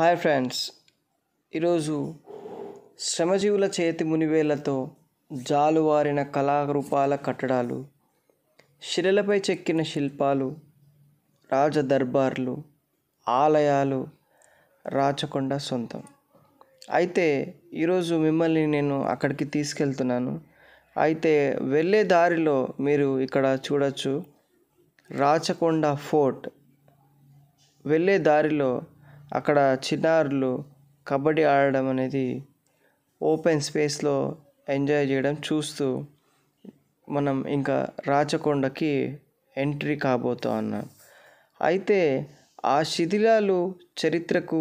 hi friends ఈరోజు శ్రమజీవుల చేతి మునివేళ్లతో జాలువారిన కళారూపాల కట్టడాలు శిలలపై చెక్కిన శిల్పాలు రాజదర్బార్లు ఆలయాలు రాచకొండ సొంతం అయితే ఈరోజు మిమ్మల్ని నేను అక్కడికి తీసుకెళ్తున్నాను అయితే వెళ్ళే దారిలో మీరు ఇక్కడ చూడొచ్చు రాచకొండ ఫోర్ట్ వెళ్ళే దారిలో అక్కడ చిన్నారులు కబడ్డీ ఆడడం అనేది ఓపెన్ స్పేస్లో ఎంజాయ్ చేయడం చూస్తూ మనం ఇంకా రాచకొండకి ఎంట్రీ కాబోతా ఉన్నాం అయితే ఆ శిథిలాలు చరిత్రకు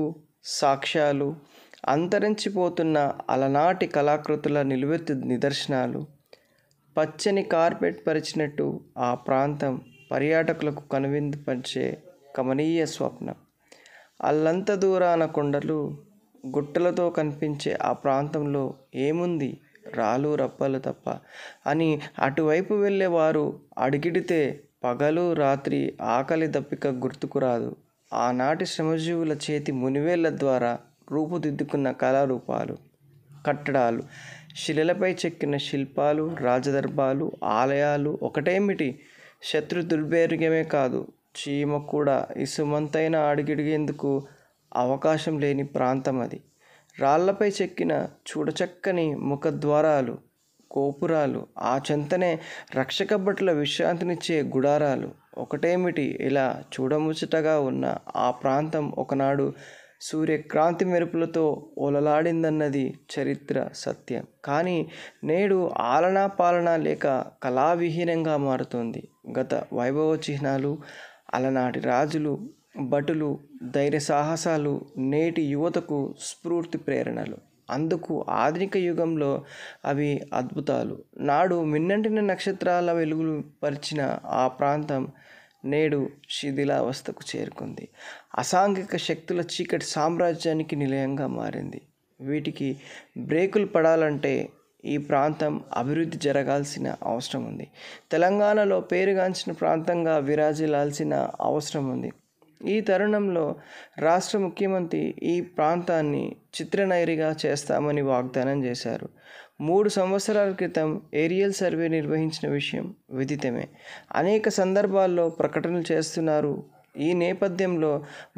సాక్ష్యాలు అంతరించిపోతున్న అలనాటి కళాకృతుల నిలువెత్తు నిదర్శనాలు పచ్చని కార్పెట్ పరిచినట్టు ఆ ప్రాంతం పర్యాటకులకు కనువిందుపరిచే గమనీయ స్వప్నం అల్లంత దూరాన కొండలు గుట్టలతో కనిపించే ఆ ప్రాంతంలో ఏముంది రాలు రప్పలు తప్ప అని అటువైపు వెళ్ళేవారు అడిగిడితే పగలు రాత్రి ఆకలి దప్పిక గుర్తుకురాదు ఆనాటి శ్రమజీవుల చేతి మునివేళ్ల ద్వారా రూపుదిద్దుకున్న కళారూపాలు కట్టడాలు శిలలపై చెక్కిన శిల్పాలు రాజదర్భాలు ఆలయాలు ఒకటేమిటి శత్రు దుర్భేర్యమే కాదు చీమ కూడా ఇసుమంతైన అడుగెడిగేందుకు అవకాశం లేని ప్రాంతం అది రాళ్ళపై చెక్కిన చూడచక్కని ముఖద్వారాలు గోపురాలు ఆ చెంతనే రక్షక భట్ల విశ్రాంతినిచ్చే గుడారాలు ఒకటేమిటి ఇలా చూడముచ్చటగా ఉన్న ఆ ప్రాంతం ఒకనాడు సూర్యక్రాంతి మెరుపులతో ఒలలాడిందన్నది చరిత్ర సత్యం కానీ నేడు ఆలనా పాలన లేక కళావిహీనంగా మారుతోంది గత వైభవ చిహ్నాలు అలనాటి రాజులు భటులు ధైర్య సాహసాలు నేటి యువతకు స్ఫూర్తి ప్రేరణలు అందుకు ఆధునిక యుగంలో అవి అద్భుతాలు నాడు మిన్నంటిన నక్షత్రాల వెలుగులు పరిచిన ఆ ప్రాంతం నేడు శిథిలావస్థకు చేరుకుంది అసాంఘిక శక్తుల చీకటి సామ్రాజ్యానికి నిలయంగా మారింది వీటికి బ్రేకులు పడాలంటే ఈ ప్రాంతం అభివృద్ధి జరగాల్సిన అవసరం ఉంది తెలంగాణలో పేరుగాంచిన ప్రాంతంగా విరాజిల్లాల్సిన అవసరం ఉంది ఈ తరుణంలో రాష్ట్ర ముఖ్యమంత్రి ఈ ప్రాంతాన్ని చిత్రనైరిగా చేస్తామని వాగ్దానం చేశారు మూడు సంవత్సరాల క్రితం ఏరియల్ సర్వే నిర్వహించిన విషయం విదితమే అనేక సందర్భాల్లో ప్రకటనలు చేస్తున్నారు ఈ నేపథ్యంలో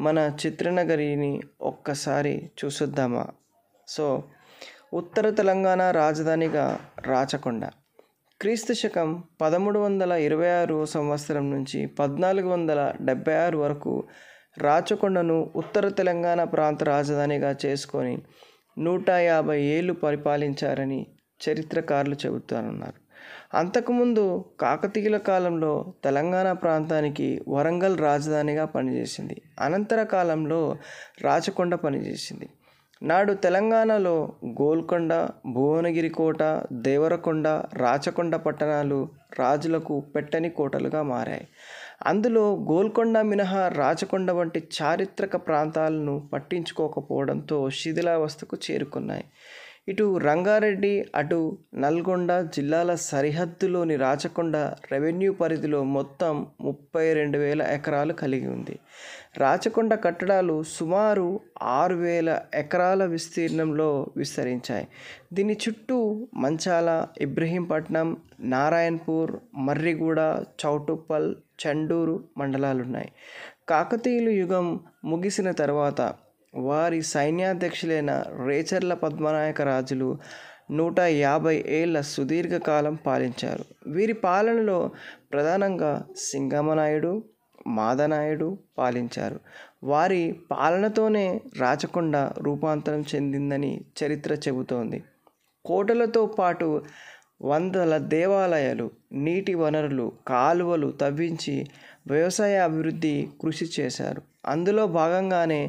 మన చిత్రనగరిని ఒక్కసారి చూసొద్దామా సో ఉత్తర తెలంగాణ రాజధానిగా రాచకొండ క్రీస్తు శకం పదమూడు వందల ఇరవై ఆరు సంవత్సరం నుంచి పద్నాలుగు వందల డెబ్బై ఆరు వరకు రాచకొండను ఉత్తర తెలంగాణ ప్రాంత రాజధానిగా చేసుకొని నూట యాభై ఏళ్ళు పరిపాలించారని చరిత్రకారులు చెబుతారన్నారు అంతకుముందు కాకతీయుల కాలంలో తెలంగాణ ప్రాంతానికి వరంగల్ రాజధానిగా పనిచేసింది అనంతర కాలంలో రాచకొండ పనిచేసింది నాడు తెలంగాణలో గోల్కొండ భువనగిరి కోట దేవరకొండ రాచకొండ పట్టణాలు రాజులకు పెట్టని కోటలుగా మారాయి అందులో గోల్కొండ మినహా రాచకొండ వంటి చారిత్రక ప్రాంతాలను పట్టించుకోకపోవడంతో శిథిలావస్థకు చేరుకున్నాయి ఇటు రంగారెడ్డి అటు నల్గొండ జిల్లాల సరిహద్దులోని రాచకొండ రెవెన్యూ పరిధిలో మొత్తం ముప్పై రెండు వేల ఎకరాలు కలిగి ఉంది రాచకొండ కట్టడాలు సుమారు ఆరు వేల ఎకరాల విస్తీర్ణంలో విస్తరించాయి దీని చుట్టూ మంచాల ఇబ్రహీంపట్నం నారాయణపూర్ మర్రిగూడ చౌటుప్పల్ చండూరు మండలాలున్నాయి కాకతీయుల యుగం ముగిసిన తర్వాత వారి సైన్యాధ్యక్షులైన రేచర్ల పద్మనాయక రాజులు నూట యాభై ఏళ్ళ సుదీర్ఘకాలం పాలించారు వీరి పాలనలో ప్రధానంగా సింగమనాయుడు మాదనాయుడు పాలించారు వారి పాలనతోనే రాచకొండ రూపాంతరం చెందిందని చరిత్ర చెబుతోంది కోటలతో పాటు వందల దేవాలయాలు నీటి వనరులు కాలువలు తవ్వించి వ్యవసాయ అభివృద్ధి కృషి చేశారు అందులో భాగంగానే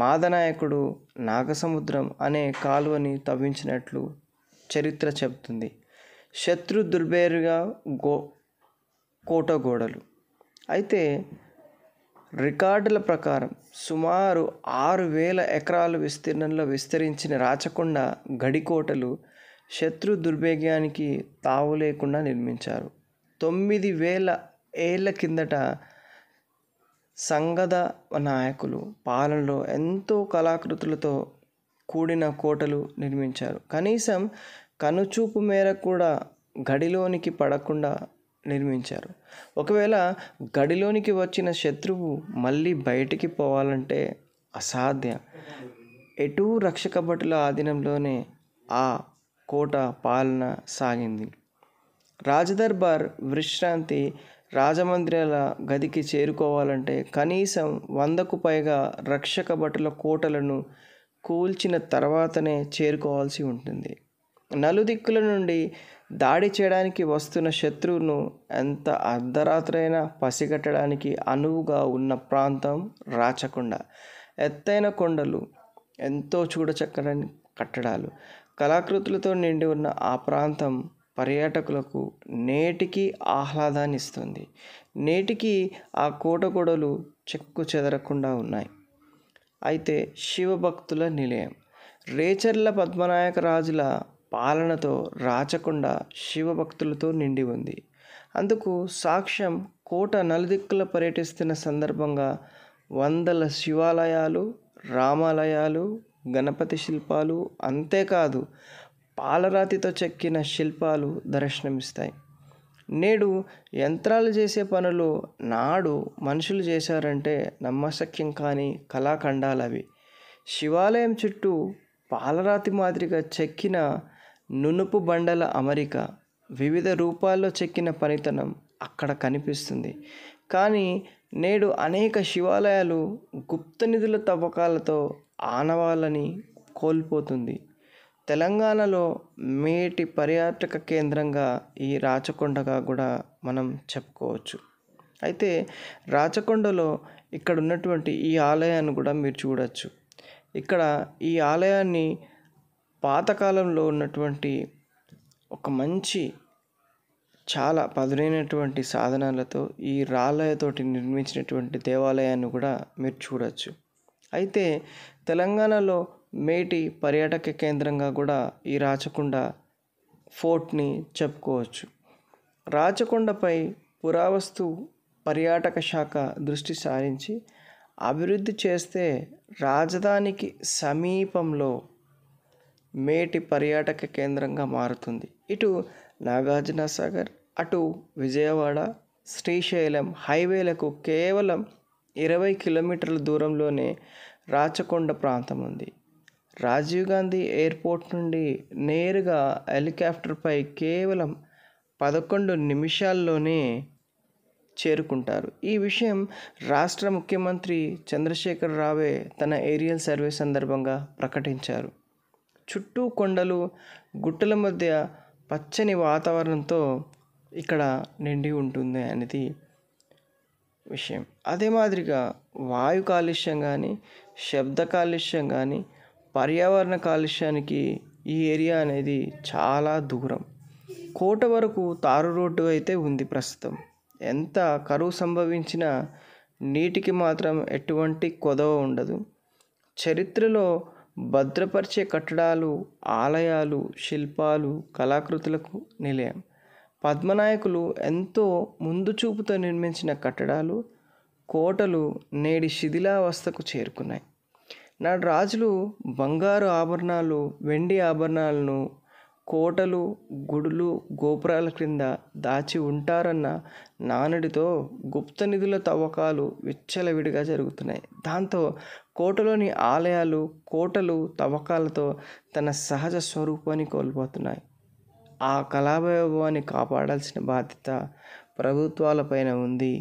మాదనాయకుడు నాగసముద్రం అనే కాలువని తవ్వించినట్లు చరిత్ర చెబుతుంది శత్రు దుర్బేరుగా గో కోట గోడలు అయితే రికార్డుల ప్రకారం సుమారు ఆరు వేల ఎకరాలు విస్తీర్ణంలో విస్తరించిన రాచకొండ గడికోటలు శత్రు దుర్భేగ్యానికి తావు లేకుండా నిర్మించారు తొమ్మిది వేల ఏళ్ళ కిందట సంగద నాయకులు పాలనలో ఎంతో కళాకృతులతో కూడిన కోటలు నిర్మించారు కనీసం కనుచూపు మేర కూడా గడిలోనికి పడకుండా నిర్మించారు ఒకవేళ గడిలోనికి వచ్చిన శత్రువు మళ్ళీ బయటికి పోవాలంటే అసాధ్యం ఎటు రక్షక భటుల ఆధీనంలోనే ఆ కోట పాలన సాగింది రాజదర్బార్ విశ్రాంతి రాజమండ్రిల గదికి చేరుకోవాలంటే కనీసం వందకు పైగా రక్షక భటుల కోటలను కూల్చిన తర్వాతనే చేరుకోవాల్సి ఉంటుంది నలుదిక్కుల నుండి దాడి చేయడానికి వస్తున్న శత్రువును ఎంత అర్ధరాత్రైనా పసిగట్టడానికి అనువుగా ఉన్న ప్రాంతం రాచకొండ ఎత్తైన కొండలు ఎంతో చూడచక్కని కట్టడాలు కళాకృతులతో నిండి ఉన్న ఆ ప్రాంతం పర్యాటకులకు నేటికి ఆహ్లాదాన్ని ఇస్తుంది నేటికి ఆ కోటగోడలు చెక్కు చెదరకుండా ఉన్నాయి అయితే శివభక్తుల నిలయం రేచర్ల పద్మనాయక రాజుల పాలనతో రాచకొండ శివభక్తులతో నిండి ఉంది అందుకు సాక్ష్యం కోట నలుదిక్కుల పర్యటిస్తున్న సందర్భంగా వందల శివాలయాలు రామాలయాలు గణపతి శిల్పాలు అంతేకాదు పాలరాతితో చెక్కిన శిల్పాలు దర్శనమిస్తాయి నేడు యంత్రాలు చేసే పనులు నాడు మనుషులు చేశారంటే నమ్మశక్యం కాని కళాఖండాలు అవి శివాలయం చుట్టూ పాలరాతి మాదిరిగా చెక్కిన నునుపు బండల అమరిక వివిధ రూపాల్లో చెక్కిన పనితనం అక్కడ కనిపిస్తుంది కానీ నేడు అనేక శివాలయాలు గుప్త నిధుల తవ్వకాలతో ఆనవాళ్ళని కోల్పోతుంది తెలంగాణలో మేటి పర్యాటక కేంద్రంగా ఈ రాచకొండగా కూడా మనం చెప్పుకోవచ్చు అయితే రాచకొండలో ఇక్కడ ఉన్నటువంటి ఈ ఆలయాన్ని కూడా మీరు చూడవచ్చు ఇక్కడ ఈ ఆలయాన్ని పాతకాలంలో ఉన్నటువంటి ఒక మంచి చాలా పదునైనటువంటి సాధనాలతో ఈ రాళ్ళతోటి నిర్మించినటువంటి దేవాలయాన్ని కూడా మీరు చూడవచ్చు అయితే తెలంగాణలో మేటి పర్యాటక కేంద్రంగా కూడా ఈ రాచకొండ ఫోర్ట్ని చెప్పుకోవచ్చు రాచకొండపై పురావస్తు పర్యాటక శాఖ దృష్టి సారించి అభివృద్ధి చేస్తే రాజధానికి సమీపంలో మేటి పర్యాటక కేంద్రంగా మారుతుంది ఇటు నాగార్జునసాగర్ అటు విజయవాడ శ్రీశైలం హైవేలకు కేవలం ఇరవై కిలోమీటర్ల దూరంలోనే రాచకొండ ప్రాంతం ఉంది రాజీవ్ గాంధీ ఎయిర్పోర్ట్ నుండి నేరుగా హెలికాప్టర్పై కేవలం పదకొండు నిమిషాల్లోనే చేరుకుంటారు ఈ విషయం రాష్ట్ర ముఖ్యమంత్రి చంద్రశేఖర్ రావే తన ఏరియల్ సర్వే సందర్భంగా ప్రకటించారు చుట్టూ కొండలు గుట్టల మధ్య పచ్చని వాతావరణంతో ఇక్కడ నిండి ఉంటుంది అనేది విషయం అదే మాదిరిగా వాయు కాలుష్యం కానీ శబ్ద కాలుష్యం కానీ పర్యావరణ కాలుష్యానికి ఈ ఏరియా అనేది చాలా దూరం కోట వరకు తారు రోడ్డు అయితే ఉంది ప్రస్తుతం ఎంత కరువు సంభవించినా నీటికి మాత్రం ఎటువంటి కొదవ ఉండదు చరిత్రలో భద్రపరిచే కట్టడాలు ఆలయాలు శిల్పాలు కళాకృతులకు నిలయం పద్మనాయకులు ఎంతో ముందు చూపుతో నిర్మించిన కట్టడాలు కోటలు నేడి శిథిలావస్థకు చేరుకున్నాయి నాడు రాజులు బంగారు ఆభరణాలు వెండి ఆభరణాలను కోటలు గుడులు గోపురాల క్రింద దాచి ఉంటారన్న నానుడితో గుప్త నిధుల తవ్వకాలు విచ్చలవిడిగా జరుగుతున్నాయి దాంతో కోటలోని ఆలయాలు కోటలు తవ్వకాలతో తన సహజ స్వరూపాన్ని కోల్పోతున్నాయి ఆ కళావైభవాన్ని కాపాడాల్సిన బాధ్యత ప్రభుత్వాలపైన ఉంది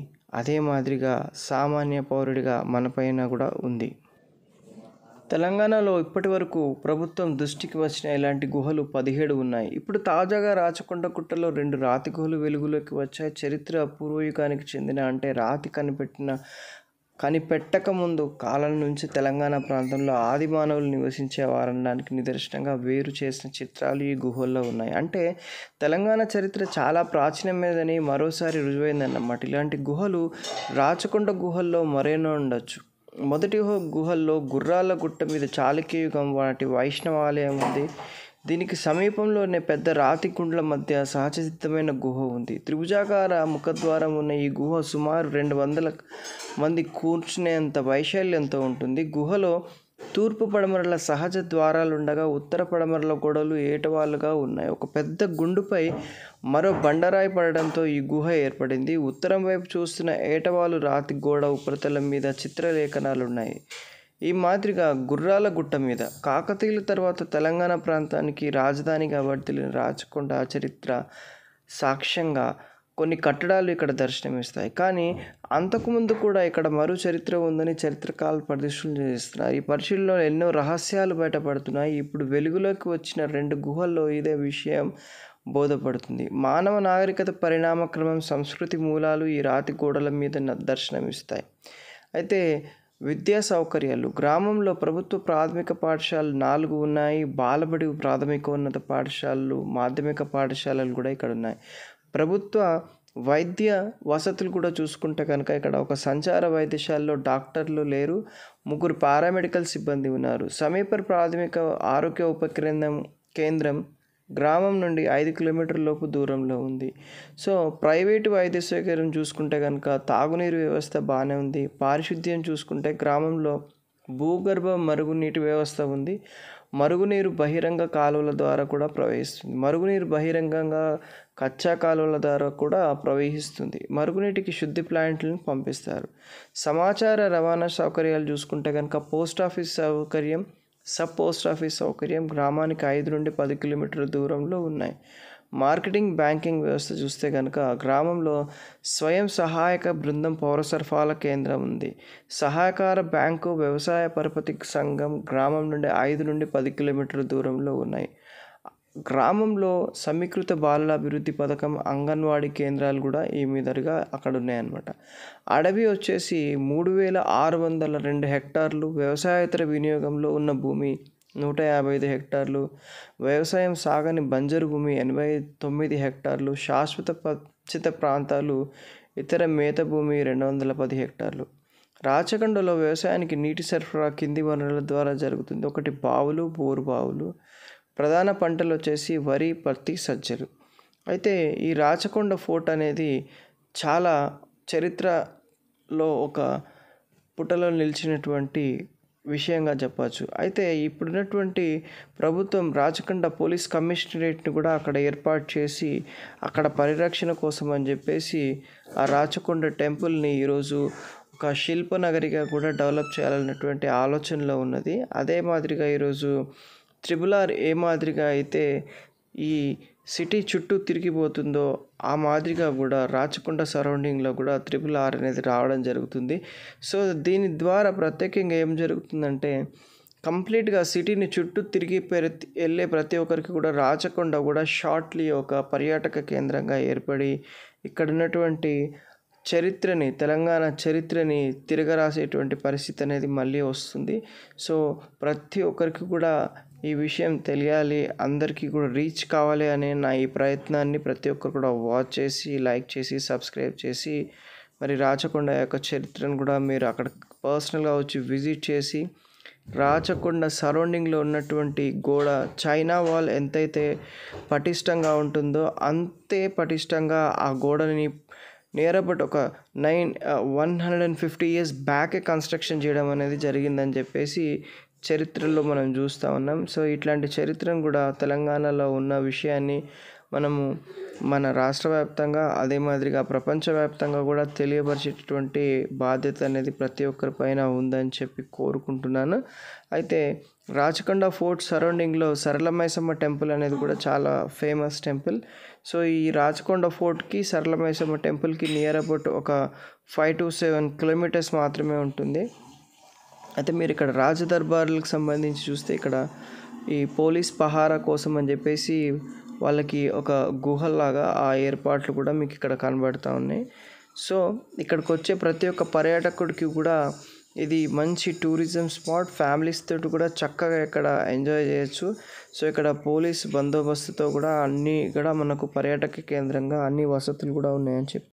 అదే మాదిరిగా సామాన్య పౌరుడిగా మనపైన కూడా ఉంది తెలంగాణలో ఇప్పటి వరకు ప్రభుత్వం దృష్టికి వచ్చిన ఇలాంటి గుహలు పదిహేడు ఉన్నాయి ఇప్పుడు తాజాగా రాచకొండ కుట్టలో రెండు రాతి గుహలు వెలుగులోకి వచ్చాయి చరిత్ర పూర్వయుగానికి చెందిన అంటే రాతి కనిపెట్టిన కనిపెట్టక ముందు కాలం నుంచి తెలంగాణ ప్రాంతంలో ఆది మానవులు నివసించే వారనడానికి నిదర్శనంగా వేరు చేసిన చిత్రాలు ఈ గుహల్లో ఉన్నాయి అంటే తెలంగాణ చరిత్ర చాలా ప్రాచీనమైనదని మరోసారి రుజువైందన్నమాట ఇలాంటి గుహలు రాచకొండ గుహల్లో మరేనో ఉండొచ్చు మొదటి గుహల్లో గుర్రాల గుట్ట మీద చాళుక్యయుగం వాటి వైష్ణవాలయం ఉంది దీనికి సమీపంలోనే పెద్ద రాతి గుండ్ల మధ్య సిద్ధమైన గుహ ఉంది త్రిభుజాకార ముఖద్వారం ఉన్న ఈ గుహ సుమారు రెండు వందల మంది కూర్చునేంత వైశాల్యంతో ఉంటుంది గుహలో తూర్పు పడమరల సహజ ద్వారాలుండగా ఉత్తర పడమరల గోడలు ఏటవాలుగా ఉన్నాయి ఒక పెద్ద గుండుపై మరో బండరాయి పడడంతో ఈ గుహ ఏర్పడింది ఉత్తరం వైపు చూస్తున్న ఏటవాలు రాతి గోడ ఉపరితలం మీద చిత్రలేఖనాలు ఉన్నాయి ఈ మాదిరిగా గుర్రాల గుట్ట మీద కాకతీయుల తర్వాత తెలంగాణ ప్రాంతానికి రాజధానిగా వర్తిలిన రాచకొండ చరిత్ర సాక్ష్యంగా కొన్ని కట్టడాలు ఇక్కడ దర్శనమిస్తాయి కానీ అంతకుముందు కూడా ఇక్కడ మరో చరిత్ర ఉందని చరిత్రకాల పరిశీలన చేస్తున్నారు ఈ పరిశీలనలో ఎన్నో రహస్యాలు బయటపడుతున్నాయి ఇప్పుడు వెలుగులోకి వచ్చిన రెండు గుహల్లో ఇదే విషయం బోధపడుతుంది మానవ నాగరికత పరిణామక్రమం సంస్కృతి మూలాలు ఈ రాతి గోడల మీద దర్శనమిస్తాయి అయితే విద్యా సౌకర్యాలు గ్రామంలో ప్రభుత్వ ప్రాథమిక పాఠశాలలు నాలుగు ఉన్నాయి బాలబడి ప్రాథమికోన్నత పాఠశాలలు మాధ్యమిక పాఠశాలలు కూడా ఇక్కడ ఉన్నాయి ప్రభుత్వ వైద్య వసతులు కూడా చూసుకుంటే కనుక ఇక్కడ ఒక సంచార వైద్యశాలలో డాక్టర్లు లేరు ముగ్గురు పారామెడికల్ సిబ్బంది ఉన్నారు సమీప ప్రాథమిక ఆరోగ్య ఉపకేంద్రం కేంద్రం గ్రామం నుండి ఐదు కిలోమీటర్ లోపు దూరంలో ఉంది సో ప్రైవేటు వైద్య సేకరణ చూసుకుంటే కనుక తాగునీరు వ్యవస్థ బాగానే ఉంది పారిశుద్ధ్యం చూసుకుంటే గ్రామంలో భూగర్భ మరుగునీటి వ్యవస్థ ఉంది మరుగునీరు బహిరంగ కాలువల ద్వారా కూడా ప్రవహిస్తుంది మరుగునీరు బహిరంగంగా కచ్చా కాలువల ద్వారా కూడా ప్రవహిస్తుంది మరుగునీటికి శుద్ధి ప్లాంట్లను పంపిస్తారు సమాచార రవాణా సౌకర్యాలు చూసుకుంటే కనుక పోస్ట్ ఆఫీస్ సౌకర్యం సబ్ పోస్ట్ ఆఫీస్ సౌకర్యం గ్రామానికి ఐదు నుండి పది కిలోమీటర్ల దూరంలో ఉన్నాయి మార్కెటింగ్ బ్యాంకింగ్ వ్యవస్థ చూస్తే కనుక గ్రామంలో స్వయం సహాయక బృందం పౌర సరఫరాల కేంద్రం ఉంది సహాయకార బ్యాంకు వ్యవసాయ పరపతి సంఘం గ్రామం నుండి ఐదు నుండి పది కిలోమీటర్ల దూరంలో ఉన్నాయి గ్రామంలో సమీకృత బాలల అభివృద్ధి పథకం అంగన్వాడీ కేంద్రాలు కూడా ఈ మీదరిగా అక్కడ ఉన్నాయన్నమాట అడవి వచ్చేసి మూడు వేల ఆరు వందల రెండు హెక్టార్లు వ్యవసాయేతర వినియోగంలో ఉన్న భూమి నూట యాభై ఐదు హెక్టార్లు వ్యవసాయం సాగని బంజరు భూమి ఎనభై తొమ్మిది హెక్టార్లు శాశ్వత పచ్చిత ప్రాంతాలు ఇతర మేత భూమి రెండు వందల పది హెక్టార్లు రాచకొండలో వ్యవసాయానికి నీటి సరఫరా కింది వనరుల ద్వారా జరుగుతుంది ఒకటి బావులు బోరు బావులు ప్రధాన పంటలు వచ్చేసి వరి పత్తి సజ్జలు అయితే ఈ రాచకొండ ఫోర్ట్ అనేది చాలా చరిత్రలో ఒక పుటలో నిలిచినటువంటి విషయంగా చెప్పచ్చు అయితే ఇప్పుడున్నటువంటి ప్రభుత్వం రాచకొండ పోలీస్ కమిషనరేట్ని కూడా అక్కడ ఏర్పాటు చేసి అక్కడ పరిరక్షణ కోసం అని చెప్పేసి ఆ రాచకొండ టెంపుల్ని ఈరోజు ఒక శిల్పనగరిగా కూడా డెవలప్ చేయాలన్నటువంటి ఆలోచనలో ఉన్నది అదే మాదిరిగా ఈరోజు త్రిబులార్ ఆర్ ఏ మాదిరిగా అయితే ఈ సిటీ చుట్టూ తిరిగిపోతుందో ఆ మాదిరిగా కూడా రాచకొండ సరౌండింగ్లో కూడా త్రిపుల్ ఆర్ అనేది రావడం జరుగుతుంది సో దీని ద్వారా ప్రత్యేకంగా ఏం జరుగుతుందంటే కంప్లీట్గా సిటీని చుట్టూ తిరిగి ప్రతి వెళ్ళే ప్రతి ఒక్కరికి కూడా రాచకొండ కూడా షార్ట్లీ ఒక పర్యాటక కేంద్రంగా ఏర్పడి ఇక్కడ ఉన్నటువంటి చరిత్రని తెలంగాణ చరిత్రని తిరగరాసేటువంటి పరిస్థితి అనేది మళ్ళీ వస్తుంది సో ప్రతి ఒక్కరికి కూడా ఈ విషయం తెలియాలి అందరికీ కూడా రీచ్ కావాలి అనే నా ఈ ప్రయత్నాన్ని ప్రతి ఒక్కరు కూడా వాచ్ చేసి లైక్ చేసి సబ్స్క్రైబ్ చేసి మరి రాచకొండ యొక్క చరిత్రను కూడా మీరు అక్కడ పర్సనల్గా వచ్చి విజిట్ చేసి రాచకొండ సరౌండింగ్లో ఉన్నటువంటి గోడ చైనా వాల్ ఎంతైతే పటిష్టంగా ఉంటుందో అంతే పటిష్టంగా ఆ గోడని నియర్ అబౌట్ ఒక nine one hundred and fifty years బ్యాకే కన్స్ట్రక్షన్ చేయడం అనేది జరిగిందని చెప్పేసి చరిత్రలో మనం చూస్తూ ఉన్నాం సో ఇట్లాంటి చరిత్రను కూడా తెలంగాణలో ఉన్న విషయాన్ని మనము మన రాష్ట్ర వ్యాప్తంగా అదే మాదిరిగా ప్రపంచవ్యాప్తంగా కూడా తెలియపరిచేటటువంటి బాధ్యత అనేది ప్రతి ఒక్కరి పైన ఉందని చెప్పి కోరుకుంటున్నాను అయితే రాచకొండ ఫోర్ట్ సరౌండింగ్లో సరళమైసమ్మ టెంపుల్ అనేది కూడా చాలా ఫేమస్ టెంపుల్ సో ఈ రాచకొండ ఫోర్ట్కి సరళమైసమ్మ టెంపుల్కి నియర్ అబౌట్ ఒక ఫైవ్ టు సెవెన్ కిలోమీటర్స్ మాత్రమే ఉంటుంది అయితే మీరు ఇక్కడ రాజదర్బార్లకు సంబంధించి చూస్తే ఇక్కడ ఈ పోలీస్ పహారా కోసం అని చెప్పేసి వాళ్ళకి ఒక గుహలాగా ఆ ఏర్పాట్లు కూడా మీకు ఇక్కడ కనబడుతూ ఉన్నాయి సో ఇక్కడికి వచ్చే ప్రతి ఒక్క పర్యాటకుడికి కూడా ఇది మంచి టూరిజం స్పాట్ ఫ్యామిలీస్ తోటి కూడా చక్కగా ఇక్కడ ఎంజాయ్ చేయొచ్చు సో ఇక్కడ పోలీస్ బందోబస్తుతో కూడా అన్నీ కూడా మనకు పర్యాటక కేంద్రంగా అన్ని వసతులు కూడా ఉన్నాయని చెప్పి